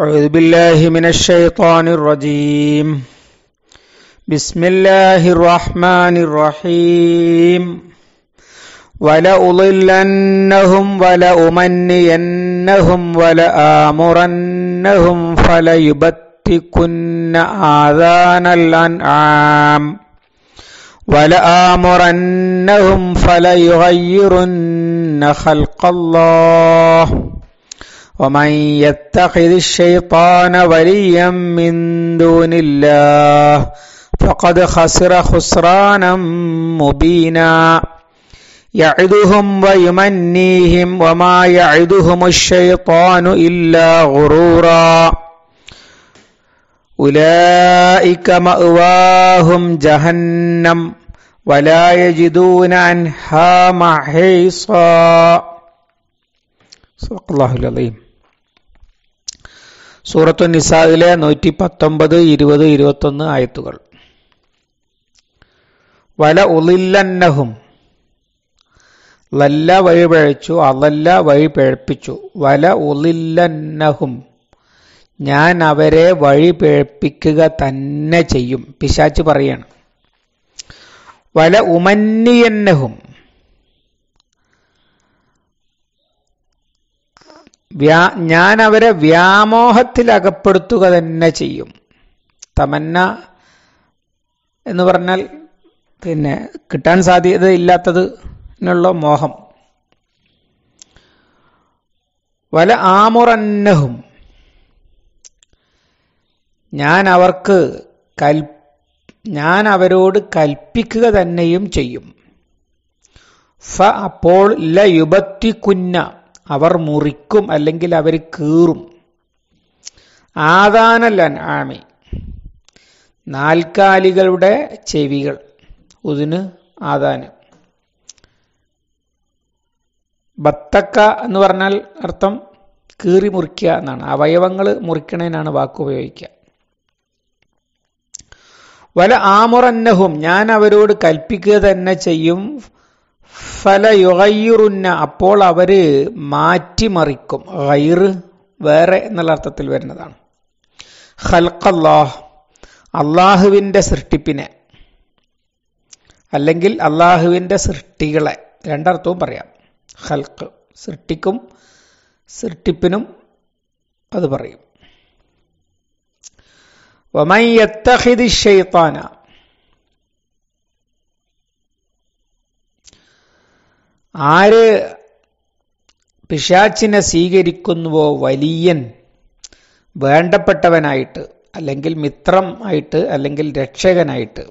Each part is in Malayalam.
أعوذ بالله من الشيطان الرجيم بسم الله الرحمن الرحيم ولأضلنهم ولأمنينهم ولآمرنهم فليبتكن آذان الأنعام ولآمرنهم فليغيرن خلق الله ومن يتخذ الشيطان وليا من دون الله فقد خسر خسرانا مبينا يعدهم ويمنيهم وما يعدهم الشيطان الا غرورا اولئك ماواهم جهنم ولا يجدون عنها محيصا صدق الله العظيم സൂറത്തു നിസാദിലെ നൂറ്റി പത്തൊമ്പത് ഇരുപത് ഇരുപത്തൊന്ന് ആയത്തുകൾ വല ഉളില്ലന്നഹും ലല്ല വഴിപഴച്ചു അതല്ല പിഴപ്പിച്ചു വല ഉളില്ലന്നഹും ഞാൻ അവരെ പിഴപ്പിക്കുക തന്നെ ചെയ്യും പിശാച്ച് പറയാണ് വല ഉമന്നിയന്നഹും വ്യാ ഞാൻ അവരെ വ്യാമോഹത്തിൽ അകപ്പെടുത്തുക തന്നെ ചെയ്യും തമന്ന എന്ന് പറഞ്ഞാൽ പിന്നെ കിട്ടാൻ സാധ്യത ഇല്ലാത്തതിനുള്ള മോഹം വല ആമുറന്നഹും ഞാൻ അവർക്ക് കൽ ഞാൻ അവരോട് കൽപ്പിക്കുക തന്നെയും ചെയ്യും ഫ അപ്പോൾ ലയുപത്തി കുന്ന അവർ മുറിക്കും അല്ലെങ്കിൽ അവർ കീറും ആദാനല്ല ആമി നാൽക്കാലികളുടെ ചെവികൾ ഉതിന് ആദാന ബത്തക്ക എന്ന് പറഞ്ഞാൽ അർത്ഥം കീറി മുറിക്കുക എന്നാണ് അവയവങ്ങൾ മുറിക്കണേനാണ് വാക്കുപയോഗിക്കുക വല ആമുറന്നഹും ഞാൻ അവരോട് കൽപ്പിക്കുക തന്നെ ചെയ്യും ഫലയുറയുറുന്ന അപ്പോൾ അവർ മാറ്റിമറിക്കും ഗൈർ വേറെ എന്നുള്ള അർത്ഥത്തിൽ വരുന്നതാണ് ഹൽക്കല്ലാഹ് അള്ളാഹുവിൻ്റെ സൃഷ്ടിപ്പിനെ അല്ലെങ്കിൽ അള്ളാഹുവിൻ്റെ സൃഷ്ടികളെ രണ്ടർത്ഥവും പറയാം ഹൽക്ക് സൃഷ്ടിക്കും സൃഷ്ടിപ്പിനും അത് പറയും ഒമയത്തഹിദ് ഷെയ്ത്താന ആര് പിശാച്ചിനെ സ്വീകരിക്കുന്നുവോ വലിയൻ വേണ്ടപ്പെട്ടവനായിട്ട് അല്ലെങ്കിൽ മിത്രം ആയിട്ട് അല്ലെങ്കിൽ രക്ഷകനായിട്ട്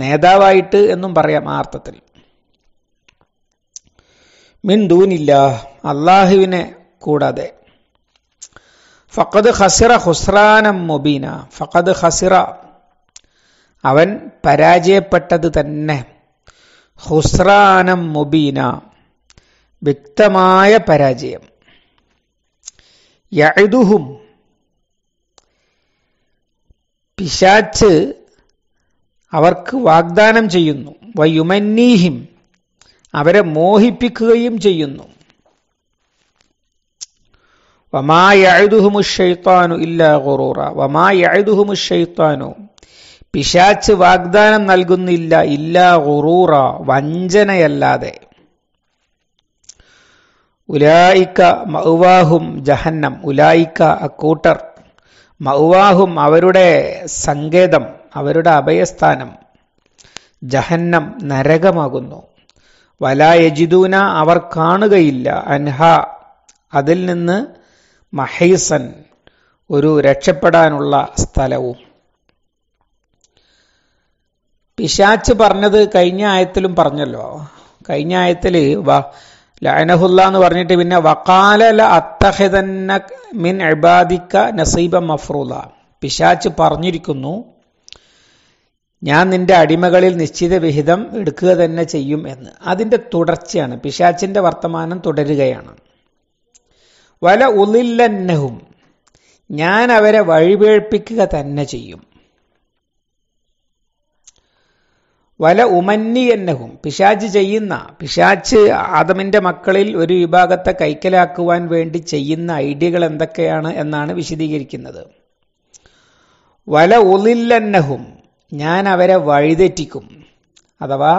നേതാവായിട്ട് എന്നും പറയാം ആ അർത്ഥത്തിൽ മിൻ അള്ളാഹുവിനെ കൂടാതെ ഫഖദ് ഹസിറ ഹുസ്രാനം മുബീന ഫഖദ് ഹസിറ അവൻ പരാജയപ്പെട്ടത് തന്നെ ഹുസ്രാനം മുബീന വ്യക്തമായ പരാജയം യഴുതുഹും പിശാച്ച് അവർക്ക് വാഗ്ദാനം ചെയ്യുന്നു വയുമന്നീഹിം അവരെ മോഹിപ്പിക്കുകയും ചെയ്യുന്നു വമാ യഴുതുഹുമുഷൈത്താനു ഇല്ല ഗുറൂറ വമാ യഴുതുഹുമുഷൈത്താനു പിശാച്ച് വാഗ്ദാനം നൽകുന്നില്ല ഇല്ല ഉറൂറ വഞ്ചനയല്ലാതെ ഉലായിക്ക മൗവാഹും ജഹന്നം ഉലായിക്ക അക്കൂട്ടർ മൗവാഹും അവരുടെ സങ്കേതം അവരുടെ അഭയസ്ഥാനം ജഹന്നം നരകമാകുന്നു വലായജിദൂന അവർ കാണുകയില്ല അൻഹ അതിൽ നിന്ന് മഹൈസൻ ഒരു രക്ഷപ്പെടാനുള്ള സ്ഥലവും പിശാച്ച് പറഞ്ഞത് കഴിഞ്ഞ ആയത്തിലും പറഞ്ഞല്ലോ കഴിഞ്ഞ ആയത്തിൽ ലൈനഹുല്ല എന്ന് പറഞ്ഞിട്ട് പിന്നെ വക്കാല അത്തഹിതന്ന മിൻ അബാദിക്ക നസീബ മഫ്രൂല പിശാച്ച് പറഞ്ഞിരിക്കുന്നു ഞാൻ നിന്റെ അടിമകളിൽ നിശ്ചിത വിഹിതം എടുക്കുക തന്നെ ചെയ്യും എന്ന് അതിൻ്റെ തുടർച്ചയാണ് പിശാച്ചിൻ്റെ വർത്തമാനം തുടരുകയാണ് വല ഉലില്ലന്നഹും ഞാൻ അവരെ വഴിപേഴ്പ്പിക്കുക തന്നെ ചെയ്യും വല ഉമന്നി എന്നഹും പിശാച്ച് ചെയ്യുന്ന പിശാച്ച് ആദമിൻ്റെ മക്കളിൽ ഒരു വിഭാഗത്തെ കൈക്കലാക്കുവാൻ വേണ്ടി ചെയ്യുന്ന ഐഡിയകൾ എന്തൊക്കെയാണ് എന്നാണ് വിശദീകരിക്കുന്നത് വല ഉളില്ലന്നഹും ഞാൻ അവരെ വഴിതെറ്റിക്കും അഥവാ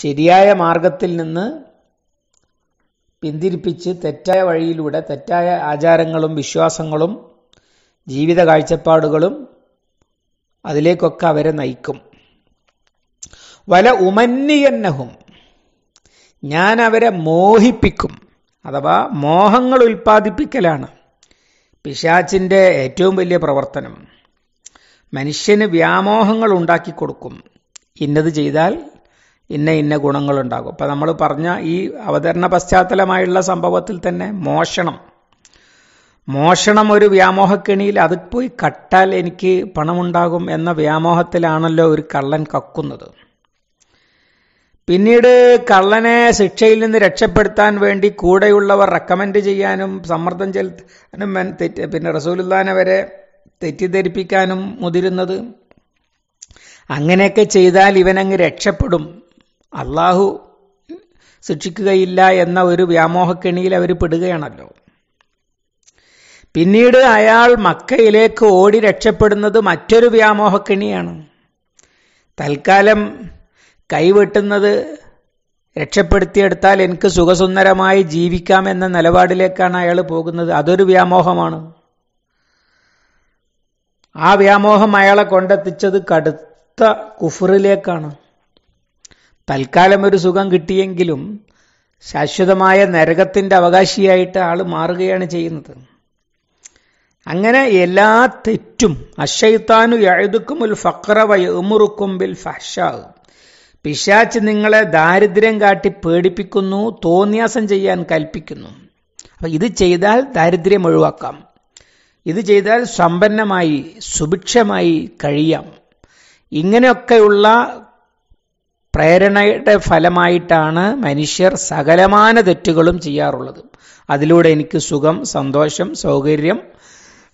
ശരിയായ മാർഗത്തിൽ നിന്ന് പിന്തിരിപ്പിച്ച് തെറ്റായ വഴിയിലൂടെ തെറ്റായ ആചാരങ്ങളും വിശ്വാസങ്ങളും ജീവിത കാഴ്ചപ്പാടുകളും അതിലേക്കൊക്കെ അവരെ നയിക്കും വല ഉമന്നിയന്നഹും ഞാൻ അവരെ മോഹിപ്പിക്കും അഥവാ മോഹങ്ങൾ ഉൽപ്പാദിപ്പിക്കലാണ് പിശാച്ചിൻ്റെ ഏറ്റവും വലിയ പ്രവർത്തനം മനുഷ്യന് വ്യാമോഹങ്ങൾ ഉണ്ടാക്കി കൊടുക്കും ഇന്നത് ചെയ്താൽ ഇന്ന ഇന്ന ഗുണങ്ങളുണ്ടാകും അപ്പം നമ്മൾ പറഞ്ഞ ഈ അവതരണ പശ്ചാത്തലമായുള്ള സംഭവത്തിൽ തന്നെ മോഷണം മോഷണം ഒരു വ്യാമോഹക്കെണിയിൽ അത് പോയി കട്ടാൽ എനിക്ക് പണമുണ്ടാകും എന്ന വ്യാമോഹത്തിലാണല്ലോ ഒരു കള്ളൻ കക്കുന്നത് പിന്നീട് കള്ളനെ ശിക്ഷയിൽ നിന്ന് രക്ഷപ്പെടുത്താൻ വേണ്ടി കൂടെയുള്ളവർ റെക്കമെൻഡ് ചെയ്യാനും സമ്മർദ്ദം ചെലുത്താനും പിന്നെ റസൂലുല്ലാനെ വരെ തെറ്റിദ്ധരിപ്പിക്കാനും മുതിരുന്നത് അങ്ങനെയൊക്കെ ചെയ്താൽ ഇവനങ്ങ് രക്ഷപ്പെടും അള്ളാഹു ശിക്ഷിക്കുകയില്ല എന്ന ഒരു വ്യാമോഹക്കെണിയിൽ അവർ പെടുകയാണല്ലോ പിന്നീട് അയാൾ മക്കയിലേക്ക് ഓടി രക്ഷപ്പെടുന്നത് മറ്റൊരു വ്യാമോഹക്കെണിയാണ് തൽക്കാലം കൈവെട്ടുന്നത് രക്ഷപ്പെടുത്തിയെടുത്താൽ എനിക്ക് സുഖസുന്ദരമായി ജീവിക്കാം എന്ന നിലപാടിലേക്കാണ് അയാൾ പോകുന്നത് അതൊരു വ്യാമോഹമാണ് ആ വ്യാമോഹം അയാളെ കൊണ്ടെത്തിച്ചത് കടുത്ത കുഫറിലേക്കാണ് തൽക്കാലം ഒരു സുഖം കിട്ടിയെങ്കിലും ശാശ്വതമായ നരകത്തിൻ്റെ അവകാശിയായിട്ട് ആൾ മാറുകയാണ് ചെയ്യുന്നത് അങ്ങനെ എല്ലാ തെറ്റും അശൈത്താനു എഴുതുക്കും ഉൽ ഫക്ര വയമുറുക്കും ബിൽ പിശാച്ച് നിങ്ങളെ ദാരിദ്ര്യം കാട്ടി പേടിപ്പിക്കുന്നു തോന്യാസം ചെയ്യാൻ കൽപ്പിക്കുന്നു അപ്പം ഇത് ചെയ്താൽ ദാരിദ്ര്യം ഒഴിവാക്കാം ഇത് ചെയ്താൽ സമ്പന്നമായി സുഭിക്ഷമായി കഴിയാം ഇങ്ങനെയൊക്കെയുള്ള പ്രേരണയുടെ ഫലമായിട്ടാണ് മനുഷ്യർ സകലമാന തെറ്റുകളും ചെയ്യാറുള്ളത് അതിലൂടെ എനിക്ക് സുഖം സന്തോഷം സൗകര്യം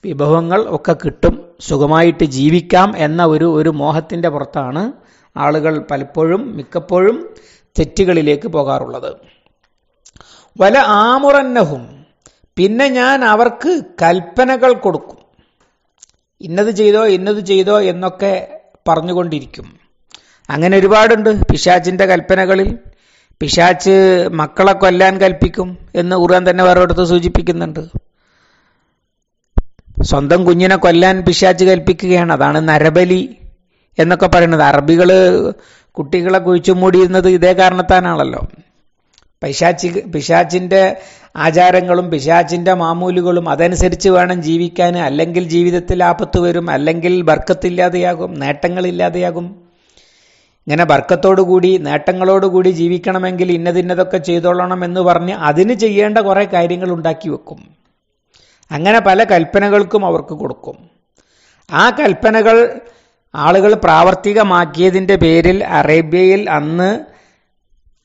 വിഭവങ്ങൾ ഒക്കെ കിട്ടും സുഖമായിട്ട് ജീവിക്കാം എന്ന ഒരു ഒരു മോഹത്തിൻ്റെ പുറത്താണ് ആളുകൾ പലപ്പോഴും മിക്കപ്പോഴും തെറ്റുകളിലേക്ക് പോകാറുള്ളത് വല ആമുറന്നഹും പിന്നെ ഞാൻ അവർക്ക് കൽപ്പനകൾ കൊടുക്കും ഇന്നത് ചെയ്തോ ഇന്നത് ചെയ്തോ എന്നൊക്കെ പറഞ്ഞുകൊണ്ടിരിക്കും അങ്ങനെ ഒരുപാടുണ്ട് പിശാച്ചിൻ്റെ കൽപ്പനകളിൽ പിശാച്ച് മക്കളെ കൊല്ലാൻ കൽപ്പിക്കും എന്ന് ഖുർആൻ തന്നെ അടുത്ത് സൂചിപ്പിക്കുന്നുണ്ട് സ്വന്തം കുഞ്ഞിനെ കൊല്ലാൻ പിശാച്ച് കൽപ്പിക്കുകയാണ് അതാണ് നരബലി എന്നൊക്കെ പറയുന്നത് അറബികൾ കുട്ടികളെ കുഴിച്ചു മൂടിയിരുന്നത് ഇതേ കാരണത്താനാണല്ലോ പിശാച്ചി പിശാച്ചിൻ്റെ ആചാരങ്ങളും പിശാച്ചിൻ്റെ മാമൂലുകളും അതനുസരിച്ച് വേണം ജീവിക്കാൻ അല്ലെങ്കിൽ ജീവിതത്തിൽ ആപത്ത് വരും അല്ലെങ്കിൽ ബർക്കത്തില്ലാതെയാകും നേട്ടങ്ങളില്ലാതെയാകും ഇങ്ങനെ ബർക്കത്തോടുകൂടി നേട്ടങ്ങളോടുകൂടി ജീവിക്കണമെങ്കിൽ ഇന്നതിന്നതൊക്കെ ചെയ്തോളണം എന്ന് പറഞ്ഞ് അതിന് ചെയ്യേണ്ട കുറേ കാര്യങ്ങൾ ഉണ്ടാക്കി വെക്കും അങ്ങനെ പല കൽപ്പനകൾക്കും അവർക്ക് കൊടുക്കും ആ കൽപ്പനകൾ ആളുകൾ പ്രാവർത്തികമാക്കിയതിൻ്റെ പേരിൽ അറേബ്യയിൽ അന്ന്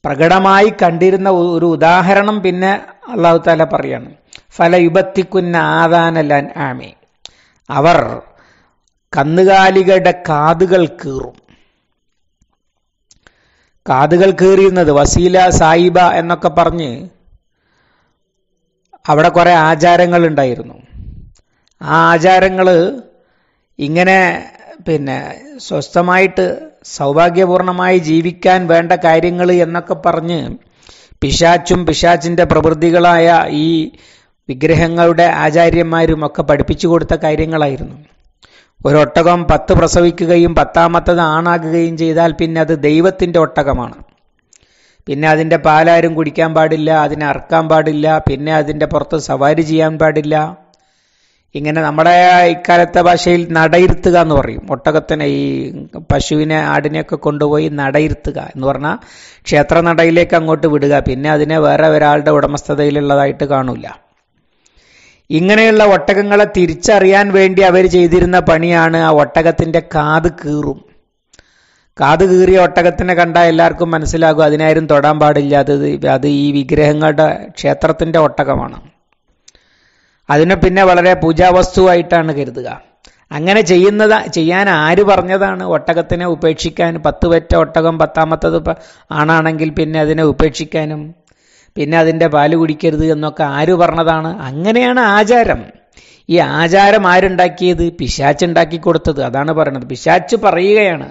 പ്രകടമായി കണ്ടിരുന്ന ഒരു ഉദാഹരണം പിന്നെ അള്ളാഹു താല പറയാണ് ഫല യുബത്തിക്കുന്ന ആദാനലാൻ ആമി അവർ കന്നുകാലികളുടെ കാതുകൾ കീറും കാതുകൾ കീറിയിരുന്നത് വസീല സായിബ എന്നൊക്കെ പറഞ്ഞ് അവിടെ കുറേ ആചാരങ്ങൾ ഉണ്ടായിരുന്നു ആ ആചാരങ്ങൾ ഇങ്ങനെ പിന്നെ സ്വസ്ഥമായിട്ട് സൗഭാഗ്യപൂർണമായി ജീവിക്കാൻ വേണ്ട കാര്യങ്ങൾ എന്നൊക്കെ പറഞ്ഞ് പിശാച്ചും പിശാച്ചിൻ്റെ പ്രവൃത്തികളായ ഈ വിഗ്രഹങ്ങളുടെ ആചാര്യന്മാരും ഒക്കെ പഠിപ്പിച്ചു കൊടുത്ത കാര്യങ്ങളായിരുന്നു ഒരൊട്ടകം പത്ത് പ്രസവിക്കുകയും പത്താമത്തത് ആണാകുകയും ചെയ്താൽ പിന്നെ അത് ദൈവത്തിൻ്റെ ഒട്ടകമാണ് പിന്നെ അതിൻ്റെ പാലാരും കുടിക്കാൻ പാടില്ല അതിനെ അറക്കാൻ പാടില്ല പിന്നെ അതിൻ്റെ പുറത്ത് സവാരി ചെയ്യാൻ പാടില്ല ഇങ്ങനെ നമ്മുടെ ഇക്കാലത്തെ ഭാഷയിൽ നടയിരുത്തുക എന്ന് പറയും ഒട്ടകത്തിനെ ഈ പശുവിനെ ആടിനെയൊക്കെ കൊണ്ടുപോയി നടയിരുത്തുക എന്ന് പറഞ്ഞാൽ ക്ഷേത്ര നടയിലേക്ക് അങ്ങോട്ട് വിടുക പിന്നെ അതിനെ വേറെ ഒരാളുടെ ഉടമസ്ഥതയിലുള്ളതായിട്ട് കാണൂല ഇങ്ങനെയുള്ള ഒട്ടകങ്ങളെ തിരിച്ചറിയാൻ വേണ്ടി അവർ ചെയ്തിരുന്ന പണിയാണ് ആ ഒട്ടകത്തിൻ്റെ കാത് കീറും കാത് കീറിയ ഒട്ടകത്തിനെ കണ്ടാൽ എല്ലാവർക്കും മനസ്സിലാകും അതിനായിരും തൊടാൻ പാടില്ല അത് അത് ഈ വിഗ്രഹങ്ങളുടെ ക്ഷേത്രത്തിൻ്റെ ഒട്ടകമാണ് അതിനെ പിന്നെ വളരെ പൂജാവസ്തുവായിട്ടാണ് കരുതുക അങ്ങനെ ചെയ്യുന്നത് ചെയ്യാൻ ആര് പറഞ്ഞതാണ് ഒട്ടകത്തിനെ ഉപേക്ഷിക്കാൻ പത്ത് പറ്റ ഒട്ടകം പത്താമത്തത് ആണാണെങ്കിൽ പിന്നെ അതിനെ ഉപേക്ഷിക്കാനും പിന്നെ അതിൻ്റെ പാല് കുടിക്കരുത് എന്നൊക്കെ ആര് പറഞ്ഞതാണ് അങ്ങനെയാണ് ആചാരം ഈ ആചാരം ആരുണ്ടാക്കിയത് പിശാച്ച് ഉണ്ടാക്കി കൊടുത്തത് അതാണ് പറയുന്നത് പിശാച്ച് പറയുകയാണ്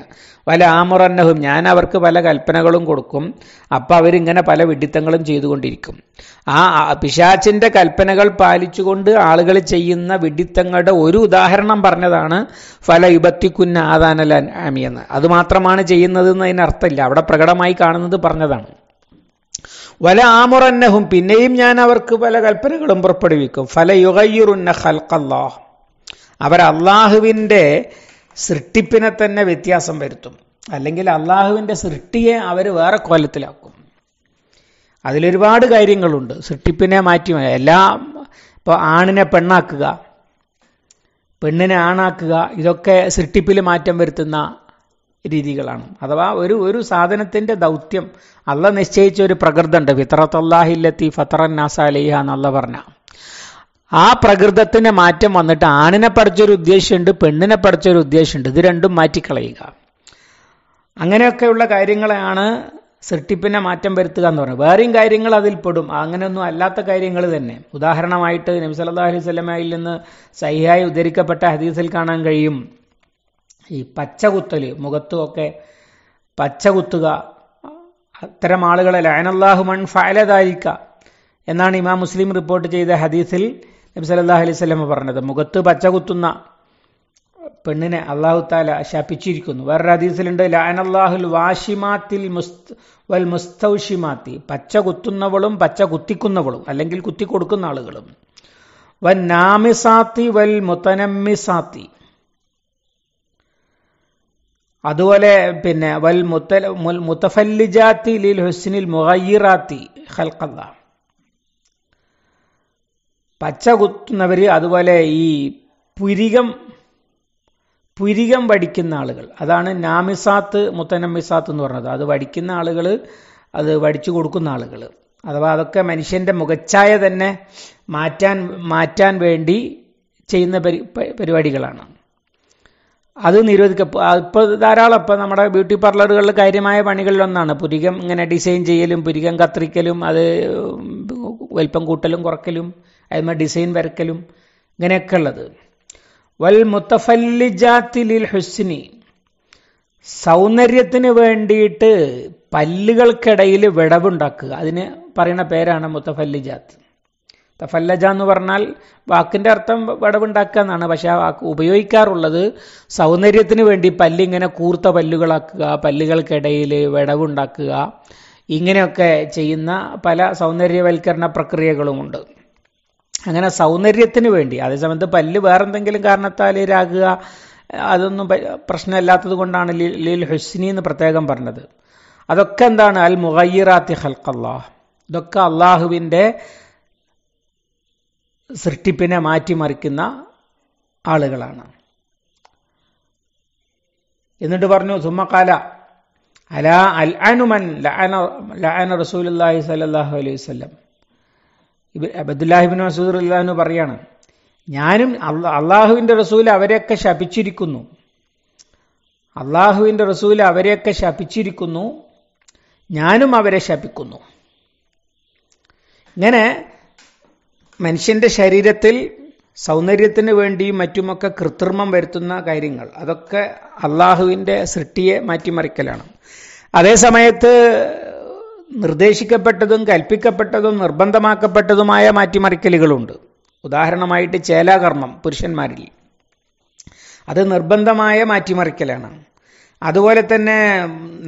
പല ആമുറന്നഹും ഞാൻ അവർക്ക് പല കൽപ്പനകളും കൊടുക്കും അപ്പം അവരിങ്ങനെ പല വിഡിത്തങ്ങളും ചെയ്തുകൊണ്ടിരിക്കും ആ പിശാച്ചിൻ്റെ കൽപ്പനകൾ പാലിച്ചുകൊണ്ട് ആളുകൾ ചെയ്യുന്ന വിഡിത്തങ്ങളുടെ ഒരു ഉദാഹരണം പറഞ്ഞതാണ് ഫല യുപത്തിക്കുന്ന ആദാനൽ അമിയെന്ന് അത് മാത്രമാണ് ചെയ്യുന്നതെന്ന് അതിനർത്ഥമില്ല അവിടെ പ്രകടമായി കാണുന്നത് പറഞ്ഞതാണ് വല ആമുറന്നഹും പിന്നെയും ഞാൻ അവർക്ക് പല കൽപ്പനകളും പുറപ്പെടുവിക്കും ഫല യുഗയ്യുറുന്ന ഹൽക്കല്ലാഹ് അവർ അള്ളാഹുവിൻ്റെ സൃഷ്ടിപ്പിനെ തന്നെ വ്യത്യാസം വരുത്തും അല്ലെങ്കിൽ അള്ളാഹുവിൻ്റെ സൃഷ്ടിയെ അവർ വേറെ കോലത്തിലാക്കും അതിലൊരുപാട് കാര്യങ്ങളുണ്ട് സൃഷ്ടിപ്പിനെ മാറ്റി എല്ലാം ഇപ്പോൾ ആണിനെ പെണ്ണാക്കുക പെണ്ണിനെ ആണാക്കുക ഇതൊക്കെ സൃഷ്ടിപ്പിൽ മാറ്റം വരുത്തുന്ന രീതികളാണ് അഥവാ ഒരു ഒരു സാധനത്തിൻ്റെ ദൗത്യം അല്ല നിശ്ചയിച്ച ഒരു പ്രകൃതമുണ്ട് ഫിത്രത്തല്ലാഹില്ലത്തി ഫത്തറന്നാസാലിഹ എന്നല്ല പറഞ്ഞ ആ പ്രകൃതത്തിന് മാറ്റം വന്നിട്ട് ആണിനെ പഠിച്ചൊരു ഉദ്ദേശമുണ്ട് പെണ്ണിനെ പഠിച്ചൊരു ഉദ്ദേശമുണ്ട് ഇത് രണ്ടും മാറ്റിക്കളയുക അങ്ങനെയൊക്കെയുള്ള കാര്യങ്ങളെയാണ് സൃഷ്ടിപ്പിനെ മാറ്റം വരുത്തുക എന്ന് പറയുന്നത് വേറെയും കാര്യങ്ങൾ അതിൽ പെടും അങ്ങനെയൊന്നും അല്ലാത്ത കാര്യങ്ങൾ തന്നെ ഉദാഹരണമായിട്ട് നബി അലൈഹി സ്വലമയിൽ നിന്ന് സഹിയായി ഉദ്ധരിക്കപ്പെട്ട ഹദീസിൽ കാണാൻ കഴിയും ഈ പച്ച കുത്തല് മുഖത്തുമൊക്കെ പച്ച കുത്തുക അത്തരം ആളുകളെ ലയനല്ലാഹു മൺ എന്നാണ് ഇമാം മുസ്ലിം റിപ്പോർട്ട് ചെയ്ത ഹദീസിൽ നബി സല്ലാഹു അലൈഹി സ്വലമ പറഞ്ഞത് മുഖത്ത് പച്ച കുത്തുന്ന പെണ്ണിനെ അള്ളാഹു താല ശപിച്ചിരിക്കുന്നു വേറൊരു ഹദീസിലുണ്ട് ലാനല്ലാഹുൽ വാഷിമാത്തിൽ വൽ മുസ്തൌഷിമാത്തി പച്ച കുത്തുന്നവളും പച്ച കുത്തിക്കുന്നവളും അല്ലെങ്കിൽ കുത്തി കൊടുക്കുന്ന ആളുകളും വൻ നാമിസാത്തി വൽ മുത്തനമ്മിസാത്തി അതുപോലെ പിന്നെ വൽ മുത്തൽ മുത്തഫല്ലിജാത്തി ലിൽ ഹുസ്നിൽ മുഹയ്യിറാത്തി ഹൽക്കല്ലാഹ് പച്ച കുത്തുന്നവർ അതുപോലെ ഈ പുരികം പുരികം വടിക്കുന്ന ആളുകൾ അതാണ് നാമിസാത്ത് മുത്തനമിസാത്ത് എന്ന് പറഞ്ഞത് അത് വടിക്കുന്ന ആളുകൾ അത് വടിച്ചു കൊടുക്കുന്ന ആളുകൾ അഥവാ അതൊക്കെ മനുഷ്യൻ്റെ മുഖച്ഛായ തന്നെ മാറ്റാൻ മാറ്റാൻ വേണ്ടി ചെയ്യുന്ന പരി പരിപാടികളാണ് അത് നിരോധിക്ക ഇപ്പോൾ ധാരാളം ഇപ്പോൾ നമ്മുടെ ബ്യൂട്ടി പാർലറുകളിൽ കാര്യമായ പണികളിലൊന്നാണ് പുരികം ഇങ്ങനെ ഡിസൈൻ ചെയ്യലും പുരികം കത്രിക്കലും അത് വലിപ്പം കൂട്ടലും കുറക്കലും അതിന്മേൽ ഡിസൈൻ വരക്കലും ഇങ്ങനെയൊക്കെ ഉള്ളത് വൽ മുത്തഫല്ലിജാത്തിൽ ഹുസ്നി സൗന്ദര്യത്തിന് വേണ്ടിയിട്ട് പല്ലുകൾക്കിടയിൽ വിടവുണ്ടാക്കുക അതിന് പറയുന്ന പേരാണ് മുത്തഫല്ലിജാത്ത് തഫല്ലജ എന്ന് പറഞ്ഞാൽ വാക്കിൻ്റെ അർത്ഥം വിടവുണ്ടാക്കുക എന്നാണ് പക്ഷെ ആ വാക്ക് ഉപയോഗിക്കാറുള്ളത് സൗന്ദര്യത്തിന് വേണ്ടി പല്ലിങ്ങനെ കൂർത്ത പല്ലുകളാക്കുക പല്ലുകൾക്കിടയിൽ വിടവുണ്ടാക്കുക ഇങ്ങനെയൊക്കെ ചെയ്യുന്ന പല സൗന്ദര്യവൽക്കരണ പ്രക്രിയകളുമുണ്ട് അങ്ങനെ സൗന്ദര്യത്തിന് വേണ്ടി അതേസമയത്ത് പല്ല് വേറെന്തെങ്കിലും കാരണത്താൽ രാഗുക അതൊന്നും പ്രശ്നമില്ലാത്തത് കൊണ്ടാണ് ലീൽ ഹുസ്നി എന്ന് പ്രത്യേകം പറഞ്ഞത് അതൊക്കെ എന്താണ് അൽ മുഹയ്യറാത്തി ഹൽക്കല്ലാഹ് ഇതൊക്കെ അള്ളാഹുവിൻ്റെ സൃഷ്ടിപ്പിനെ മാറ്റിമറിക്കുന്ന ആളുകളാണ് എന്നിട്ട് പറഞ്ഞു സുമ്മക്കാല അല അൽ അനുമൻ ലഅന റസൂലുല്ലാഹി സല്ലാഹു അലൈഹി വല്ലം അബ്ദുല്ലാഹിബിൻ മസൂദ് അല്ലാന്ന് പറയാണ് ഞാനും അള്ളാഹുവിൻ്റെ റസൂൽ അവരെയൊക്കെ ശപിച്ചിരിക്കുന്നു അള്ളാഹുവിൻ്റെ റസൂൽ അവരെയൊക്കെ ശപിച്ചിരിക്കുന്നു ഞാനും അവരെ ശപിക്കുന്നു ഇങ്ങനെ മനുഷ്യൻ്റെ ശരീരത്തിൽ സൗന്ദര്യത്തിന് വേണ്ടിയും മറ്റുമൊക്കെ കൃത്രിമം വരുത്തുന്ന കാര്യങ്ങൾ അതൊക്കെ അള്ളാഹുവിൻ്റെ സൃഷ്ടിയെ മാറ്റിമറിക്കലാണ് അതേസമയത്ത് നിർദ്ദേശിക്കപ്പെട്ടതും കൽപ്പിക്കപ്പെട്ടതും നിർബന്ധമാക്കപ്പെട്ടതുമായ മാറ്റിമറിക്കലുകളുണ്ട് ഉദാഹരണമായിട്ട് ചേലാകർമ്മം പുരുഷന്മാരിൽ അത് നിർബന്ധമായ മാറ്റിമറിക്കലാണ് അതുപോലെ തന്നെ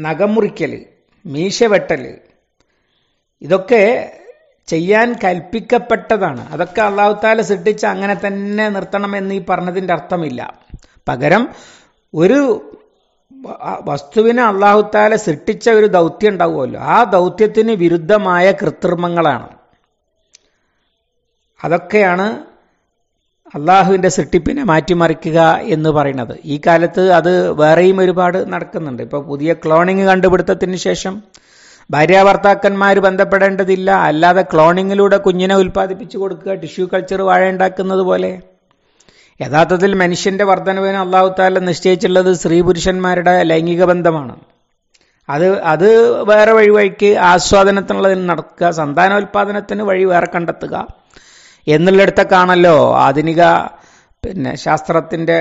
നഖം മുറിക്കൽ മീശ വെട്ടൽ ഇതൊക്കെ ചെയ്യാൻ കൽപ്പിക്കപ്പെട്ടതാണ് അതൊക്കെ അള്ളാഹുത്താല സൃഷ്ടിച്ച് അങ്ങനെ തന്നെ നിർത്തണമെന്ന് ഈ പറഞ്ഞതിൻ്റെ അർത്ഥമില്ല പകരം ഒരു വസ്തുവിനെ അള്ളാഹുത്താലെ സൃഷ്ടിച്ച ഒരു ദൗത്യം ഉണ്ടാവുമല്ലോ ആ ദൗത്യത്തിന് വിരുദ്ധമായ കൃത്രിമങ്ങളാണ് അതൊക്കെയാണ് അള്ളാഹുവിൻ്റെ സൃഷ്ടിപ്പിനെ മാറ്റിമറിക്കുക എന്ന് പറയുന്നത് ഈ കാലത്ത് അത് വേറെയും ഒരുപാട് നടക്കുന്നുണ്ട് ഇപ്പോൾ പുതിയ ക്ലോണിങ് കണ്ടുപിടുത്തത്തിന് ശേഷം ഭാര്യാഭർത്താക്കന്മാർ ബന്ധപ്പെടേണ്ടതില്ല അല്ലാതെ ക്ലോണിങ്ങിലൂടെ കുഞ്ഞിനെ ഉൽപ്പാദിപ്പിച്ചു കൊടുക്കുക ടിഷ്യൂ കൾച്ചർ വാഴ ഉണ്ടാക്കുന്നത് പോലെ യഥാർത്ഥത്തിൽ മനുഷ്യന്റെ വർധനവിന് അള്ളാഹുത്താല നിശ്ചയിച്ചുള്ളത് സ്ത്രീ പുരുഷന്മാരുടെ ലൈംഗിക ബന്ധമാണ് അത് അത് വേറെ വഴി വഴിക്ക് നടക്കുക സന്താനോൽപാദനത്തിന് വഴി വേറെ കണ്ടെത്തുക എന്നുള്ളിടത്തൊക്കെയാണല്ലോ ആധുനിക പിന്നെ ശാസ്ത്രത്തിൻ്റെ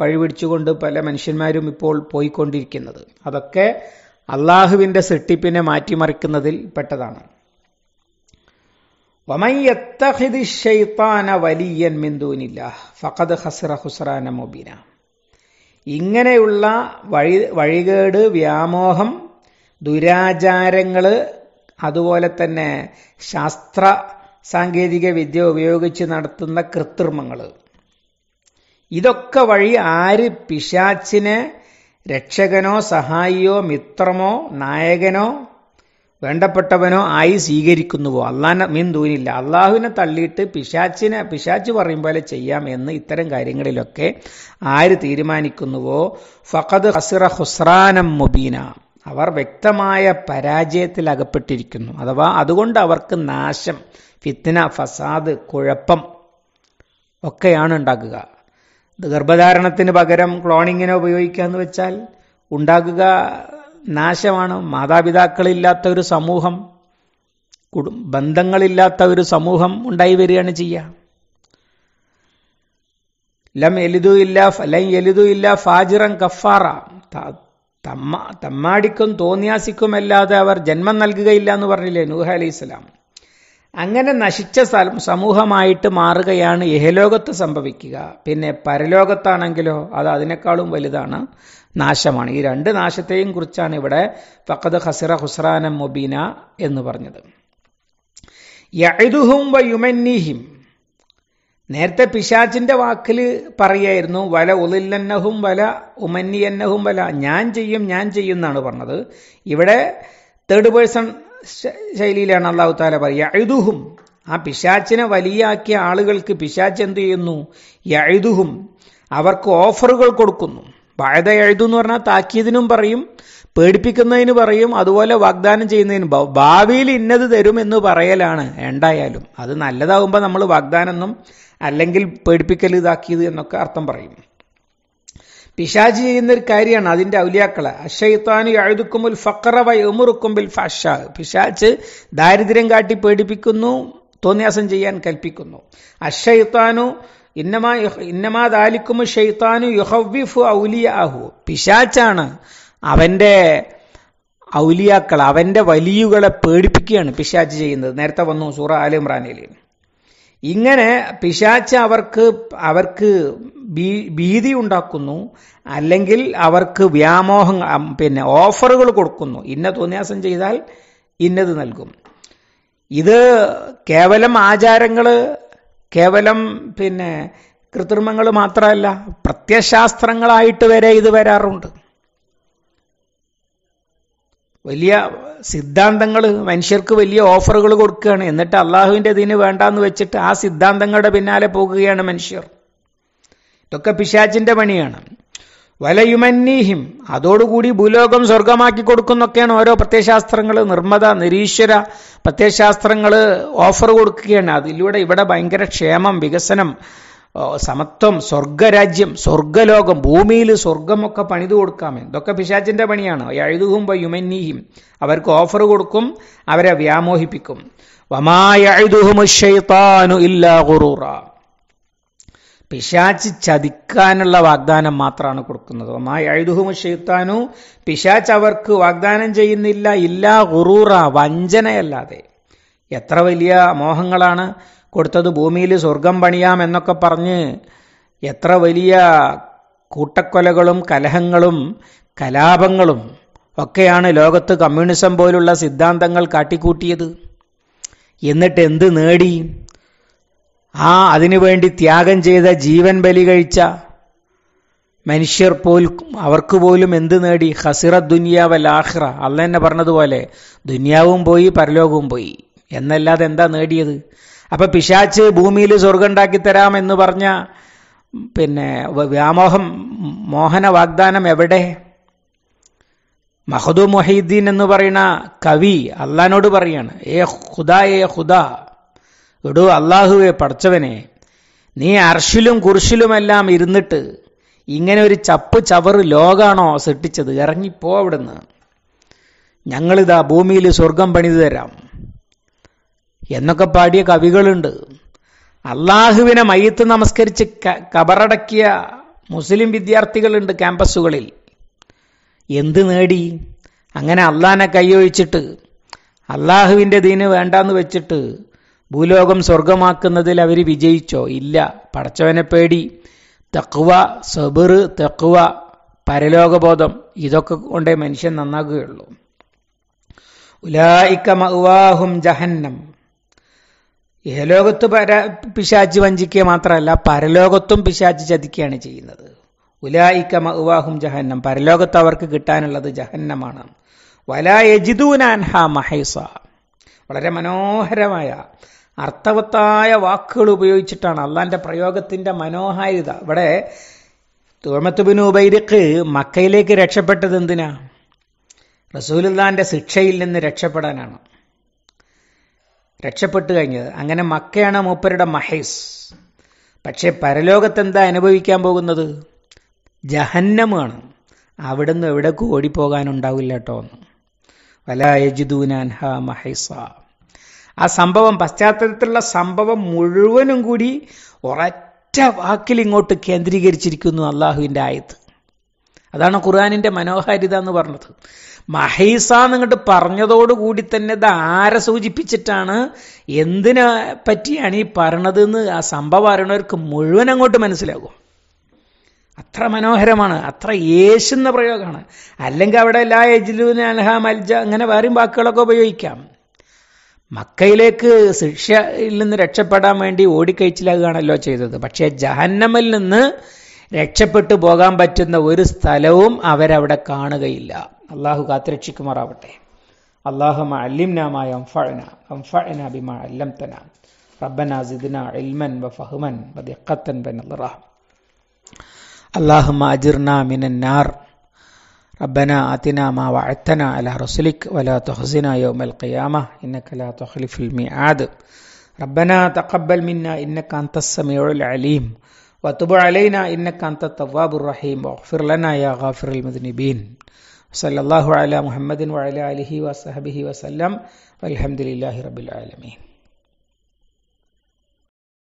വഴി പിടിച്ചുകൊണ്ട് പല മനുഷ്യന്മാരും ഇപ്പോൾ പോയിക്കൊണ്ടിരിക്കുന്നത് അതൊക്കെ അള്ളാഹുവിൻ്റെ സൃഷ്ടിപ്പിനെ മാറ്റിമറിക്കുന്നതിൽ പെട്ടതാണ് വലിയൻ ഫഖദ് മുബീന ഇങ്ങനെയുള്ള വഴി വഴികേട് വ്യാമോഹം ദുരാചാരങ്ങൾ അതുപോലെ തന്നെ ശാസ്ത്ര സാങ്കേതിക വിദ്യ ഉപയോഗിച്ച് നടത്തുന്ന കൃത്രിമങ്ങൾ ഇതൊക്കെ വഴി ആര് പിശാച്ചിനെ രക്ഷകനോ സഹായിയോ മിത്രമോ നായകനോ വേണ്ടപ്പെട്ടവനോ ആയി സ്വീകരിക്കുന്നുവോ അള്ളാഹിനെ മീൻ ദൂനില്ല അള്ളാഹുവിനെ തള്ളിയിട്ട് പിശാച്ചിനെ പിശാച്ച് പറയും പോലെ ചെയ്യാം എന്ന് ഇത്തരം കാര്യങ്ങളിലൊക്കെ ആര് തീരുമാനിക്കുന്നുവോ ഫഖദ് ഹസിറ ഹുസ്രാനം മുബീന അവർ വ്യക്തമായ പരാജയത്തിൽ അകപ്പെട്ടിരിക്കുന്നു അഥവാ അതുകൊണ്ട് അവർക്ക് നാശം ഫിത്ന ഫസാദ് കുഴപ്പം ഒക്കെയാണ് ഉണ്ടാക്കുക ഗർഭധാരണത്തിന് പകരം ക്ലോണിങ്ങിനെ ഉപയോഗിക്കുക എന്ന് വെച്ചാൽ ഉണ്ടാകുക നാശമാണ് മാതാപിതാക്കളില്ലാത്ത ഒരു സമൂഹം ബന്ധങ്ങളില്ലാത്ത ഒരു സമൂഹം ഉണ്ടായി വരികയാണ് ചെയ്യുക ലം എലിതു ഇല്ല ലം എലിതു ഇല്ല ഫാജിറം കഫാറ തമ്മ തമ്മാടിക്കും തോന്നിയാസിക്കുമല്ലാതെ അവർ ജന്മം നൽകുകയില്ല എന്ന് പറഞ്ഞില്ലേ നൂഹ അലൈഹി ഇസ്ലാം അങ്ങനെ നശിച്ച സമൂഹമായിട്ട് മാറുകയാണ് ഇഹലോകത്ത് സംഭവിക്കുക പിന്നെ പരലോകത്താണെങ്കിലോ അത് അതിനേക്കാളും വലുതാണ് നാശമാണ് ഈ രണ്ട് നാശത്തെയും കുറിച്ചാണ് ഇവിടെ ഫക്കത് ഹസിറ ഹുസ്രാനം മുബീന എന്ന് പറഞ്ഞത് യഴുഹും വയുമന്നീഹിം നേരത്തെ പിശാചിന്റെ വാക്കിൽ പറയായിരുന്നു വല ഉലില്ലന്നഹും വല ഉമന്നിയന്നഹും വല ഞാൻ ചെയ്യും ഞാൻ ചെയ്യും എന്നാണ് പറഞ്ഞത് ഇവിടെ തേർഡ് പേഴ്സൺ ശൈലിയിലാണ് അള്ളാഹു താല പറയുക എഴുതുഹും ആ പിശാച്ചിനെ വലിയാക്കിയ ആളുകൾക്ക് പിശാച്ച് എന്ത് ചെയ്യുന്നു എഴുതുഹും അവർക്ക് ഓഫറുകൾ കൊടുക്കുന്നു വായത എഴുതു എന്ന് പറഞ്ഞാൽ താക്കീതിനും പറയും പേടിപ്പിക്കുന്നതിന് പറയും അതുപോലെ വാഗ്ദാനം ചെയ്യുന്നതിന് ഭാവിയിൽ ഇന്നത് തരും എന്ന് പറയലാണ് എന്തായാലും അത് നല്ലതാകുമ്പോൾ നമ്മൾ വാഗ്ദാനം എന്നും അല്ലെങ്കിൽ പേടിപ്പിക്കൽ ഇതാക്കിയത് എന്നൊക്കെ അർത്ഥം പറയും പിശാജ് ചെയ്യുന്ന ഒരു കാര്യമാണ് അതിൻ്റെ ഔലിയാക്കള് അഷയ്ത്താനു എഴുതുക്കുമ്പോൾ ഫക്കറ വൈ ഉമുറുക്കുമ്പിൽ ഫഷ പിശാച്ച് ദാരിദ്ര്യം കാട്ടി പേടിപ്പിക്കുന്നു തോന്നിയാസം ചെയ്യാൻ കൽപ്പിക്കുന്നു അഷയ്ത്താനു ഇന്നമാ ഇന്നമാ ദാലിക്കും ഷെയ്ത്താനു യുഹവിഫു ഔലിയ ആഹു പിശാച്ചാണ് അവൻ്റെ ഔലിയാക്കൾ അവൻ്റെ വലിയുകളെ പേടിപ്പിക്കുകയാണ് പിശാച്ച് ചെയ്യുന്നത് നേരത്തെ വന്നു സൂറ ആല ഇമ്രാനിൽ ഇങ്ങനെ പിശാച്ച് അവർക്ക് അവർക്ക് ഭീതി ഉണ്ടാക്കുന്നു അല്ലെങ്കിൽ അവർക്ക് വ്യാമോഹം പിന്നെ ഓഫറുകൾ കൊടുക്കുന്നു ഇന്ന തോന്നിയാസം ചെയ്താൽ ഇന്നത് നൽകും ഇത് കേവലം ആചാരങ്ങൾ കേവലം പിന്നെ കൃത്രിമങ്ങൾ മാത്രമല്ല പ്രത്യശാസ്ത്രങ്ങളായിട്ട് വരെ ഇത് വരാറുണ്ട് വലിയ സിദ്ധാന്തങ്ങൾ മനുഷ്യർക്ക് വലിയ ഓഫറുകൾ കൊടുക്കുകയാണ് എന്നിട്ട് അള്ളാഹുവിൻ്റെ ഇതിന് വേണ്ടാന്ന് വെച്ചിട്ട് ആ സിദ്ധാന്തങ്ങളുടെ പിന്നാലെ പോകുകയാണ് മനുഷ്യർ ഇതൊക്കെ പിശാചിൻ്റെ പണിയാണ് വലയുമന്നീഹിം അതോടുകൂടി ഭൂലോകം സ്വർഗമാക്കി കൊടുക്കുന്നൊക്കെയാണ് ഓരോ പ്രത്യയശാസ്ത്രങ്ങൾ നിർമ്മത നിരീശ്വര പ്രത്യയശാസ്ത്രങ്ങൾ ഓഫർ കൊടുക്കുകയാണ് അതിലൂടെ ഇവിടെ ഭയങ്കര ക്ഷേമം വികസനം സമത്വം സ്വർഗരാജ്യം സ്വർഗലോകം ഭൂമിയിൽ സ്വർഗമൊക്കെ പണിതു കൊടുക്കാം ഇതൊക്കെ പിശാചിന്റെ പണിയാണ് എഴുതുകുമ്പോൾ യുമന്നീഹിം അവർക്ക് ഓഫർ കൊടുക്കും അവരെ വ്യാമോഹിപ്പിക്കും വമായഴുതുഹും ഇല്ലാ ഗുറൂറ പിശാച്ച് ചതിക്കാനുള്ള വാഗ്ദാനം മാത്രമാണ് കൊടുക്കുന്നത് മാ എഴുതുഹും ഷെയ്ത്താനു പിശാച്ച് അവർക്ക് വാഗ്ദാനം ചെയ്യുന്നില്ല ഇല്ല ഉറൂറ വഞ്ചനയല്ലാതെ എത്ര വലിയ മോഹങ്ങളാണ് കൊടുത്തത് ഭൂമിയിൽ സ്വർഗം പണിയാം എന്നൊക്കെ പറഞ്ഞ് എത്ര വലിയ കൂട്ടക്കൊലകളും കലഹങ്ങളും കലാപങ്ങളും ഒക്കെയാണ് ലോകത്ത് കമ്മ്യൂണിസം പോലുള്ള സിദ്ധാന്തങ്ങൾ കാട്ടിക്കൂട്ടിയത് എന്നിട്ട് എന്ത് നേടി ആ അതിനുവേണ്ടി ത്യാഗം ചെയ്ത ജീവൻ ബലി കഴിച്ച മനുഷ്യർ പോൽ അവർക്ക് പോലും എന്ത് നേടി ഹസിറ ദുനിയാവൽ ആഹ്റ അല്ല എന്നെ പറഞ്ഞതുപോലെ ദുനിയാവും പോയി പരലോകവും പോയി എന്നല്ലാതെ എന്താ നേടിയത് അപ്പം പിശാച്ച് ഭൂമിയിൽ സ്വർഗം ഉണ്ടാക്കി എന്ന് പറഞ്ഞ പിന്നെ വ്യാമോഹം മോഹന വാഗ്ദാനം എവിടെ മഹദു മൊഹീദ്ദീൻ എന്ന് പറയുന്ന കവി അള്ളഹാനോട് പറയാണ് ഏ ഹുദാ ഏ ഹുദാ എടോ അള്ളാഹുവെ പടച്ചവനെ നീ അർഷിലും കുർഷിലുമെല്ലാം ഇരുന്നിട്ട് ഇങ്ങനെ ഒരു ചപ്പ് ചവറ് ലോകാണോ സൃഷ്ടിച്ചത് ഇറങ്ങിപ്പോ അവിടുന്ന് ഞങ്ങളിതാ ഭൂമിയിൽ സ്വർഗം പണിതു തരാം എന്നൊക്കെ പാടിയ കവികളുണ്ട് അള്ളാഹുവിനെ മയ്യത്ത് നമസ്കരിച്ച് കബറടക്കിയ മുസ്ലിം വിദ്യാർത്ഥികളുണ്ട് ക്യാമ്പസുകളിൽ എന്ത് നേടി അങ്ങനെ അള്ളാഹിനെ കൈയൊഴിച്ചിട്ട് അള്ളാഹുവിൻ്റെ ദീന് വേണ്ടാന്ന് വെച്ചിട്ട് ഭൂലോകം സ്വർഗമാക്കുന്നതിൽ അവർ വിജയിച്ചോ ഇല്ല പടച്ചവനെ പേടി തക്കുവ സബിർ തക്കുവ പരലോകബോധം ഇതൊക്കെ കൊണ്ടേ മനുഷ്യൻ നന്നാകുകയുള്ളൂ ഉലായിക്ക ജഹന്നം ഏലോകത്ത് പര പിശാച്ച് വഞ്ചിക്കുക മാത്രമല്ല പരലോകത്തും പിശാച്ച് ചതിക്കുകയാണ് ചെയ്യുന്നത് ഉലായിക്കമ ഉവാഹും ജഹന്നം പരലോകത്ത് അവർക്ക് കിട്ടാനുള്ളത് ജഹന്നമാണ് വലാ യജിദൂനാൻഹ മഹൈസ വളരെ മനോഹരമായ അർത്ഥവത്തായ വാക്കുകൾ ഉപയോഗിച്ചിട്ടാണ് അള്ളാന്റെ പ്രയോഗത്തിന്റെ മനോഹാരിത ഇവിടെ തുമത്തുബിന് ഉബൈരിക്ക് മക്കയിലേക്ക് രക്ഷപ്പെട്ടത് എന്തിനാ റസൂലിന്റെ ശിക്ഷയിൽ നിന്ന് രക്ഷപ്പെടാനാണ് രക്ഷപ്പെട്ടു കഴിഞ്ഞത് അങ്ങനെ മക്കയാണ് മൂപ്പരുടെ മഹേസ് പക്ഷേ എന്താ അനുഭവിക്കാൻ പോകുന്നത് ജഹന്നമാണ് അവിടുന്ന് എവിടേക്കും ഓടിപ്പോകാനുണ്ടാവില്ല കേട്ടോ ഒന്ന് വലായജിദൂനാൻഹ മഹൈസ ആ സംഭവം പശ്ചാത്തലത്തിലുള്ള സംഭവം മുഴുവനും കൂടി ഒരൊറ്റ വാക്കിൽ ഇങ്ങോട്ട് കേന്ദ്രീകരിച്ചിരിക്കുന്നു അള്ളാഹുവിൻ്റെ ആയത്ത് അതാണ് ഖുർആാനിൻ്റെ മനോഹാരിത എന്ന് പറഞ്ഞത് മഹൈസ എന്നിട്ട് പറഞ്ഞതോടുകൂടി തന്നെ ഇത് ആരെ സൂചിപ്പിച്ചിട്ടാണ് എന്തിനെ പറ്റിയാണ് ഈ പറഞ്ഞതെന്ന് ആ സംഭവം അറിയണവർക്ക് മുഴുവൻ അങ്ങോട്ട് മനസ്സിലാകും അത്ര മനോഹരമാണ് അത്ര യേശുന്ന പ്രയോഗമാണ് അല്ലെങ്കിൽ അവിടെ ലാ എജിലു അൽഹാം അൽജ അങ്ങനെ വേറെയും വാക്കുകളൊക്കെ ഉപയോഗിക്കാം മക്കയിലേക്ക് ശിക്ഷയിൽ നിന്ന് രക്ഷപ്പെടാൻ വേണ്ടി ഓടിക്കഴിച്ചിലാകുകയാണല്ലോ ചെയ്തത് പക്ഷേ ജഹന്നമിൽ നിന്ന് രക്ഷപ്പെട്ടു പോകാൻ പറ്റുന്ന ഒരു സ്ഥലവും അവരവിടെ കാണുകയില്ല അള്ളാഹു കാത്തിരക്ഷിക്കുമാറാവട്ടെ അള്ളാഹു علمنا ما ينفعنا وانفعنا بما علمتنا ربنا آتنا ما وعدتنا على رسلك ولا تخزنا يوم القيامة إنك لا تخلف الميعاد ربنا تقبل منا إنك أنت السميع العليم وتب علينا إنك أنت التواب الرحيم واغفر لنا يا غافر المذنبين صلى الله على محمد وعلى آله وصحبه وسلم والحمد لله رب العالمين